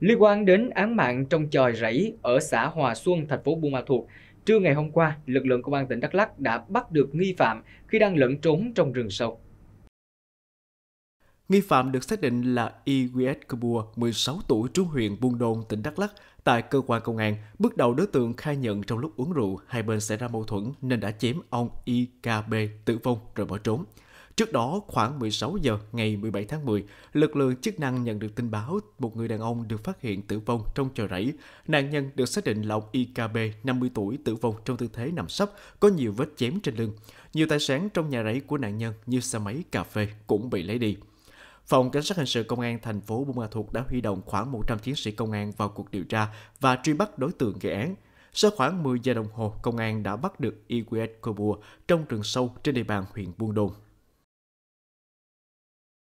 Liên quan đến án mạng trong chòi rẫy ở xã Hòa Xuân, thành phố Buôn Ma Thuột, trưa ngày hôm qua, lực lượng công an tỉnh Đắk Lắk đã bắt được nghi phạm khi đang lẫn trốn trong rừng sâu. Nghi phạm được xác định là Iwis Kabua, 16 tuổi, trú huyện Buôn Đôn, tỉnh Đắk Lắk. Tại cơ quan công an, bước đầu đối tượng khai nhận trong lúc uống rượu, hai bên xảy ra mâu thuẫn nên đã chém ông IKB tử vong rồi bỏ trốn. Trước đó, khoảng 16 giờ ngày 17 tháng 10, lực lượng chức năng nhận được tin báo một người đàn ông được phát hiện tử vong trong chợ rẫy. Nạn nhân được xác định là ông IKB, 50 tuổi, tử vong trong tư thế nằm sấp, có nhiều vết chém trên lưng. Nhiều tài sản trong nhà rẫy của nạn nhân như xe máy, cà phê cũng bị lấy đi. Phòng Cảnh sát hình sự Công an thành phố Buôn Ma Thuột đã huy động khoảng 100 chiến sĩ công an vào cuộc điều tra và truy bắt đối tượng gây án. Sau khoảng 10 giờ đồng hồ, công an đã bắt được Iwet Kobua trong rừng sâu trên địa bàn huyện Buôn Đôn.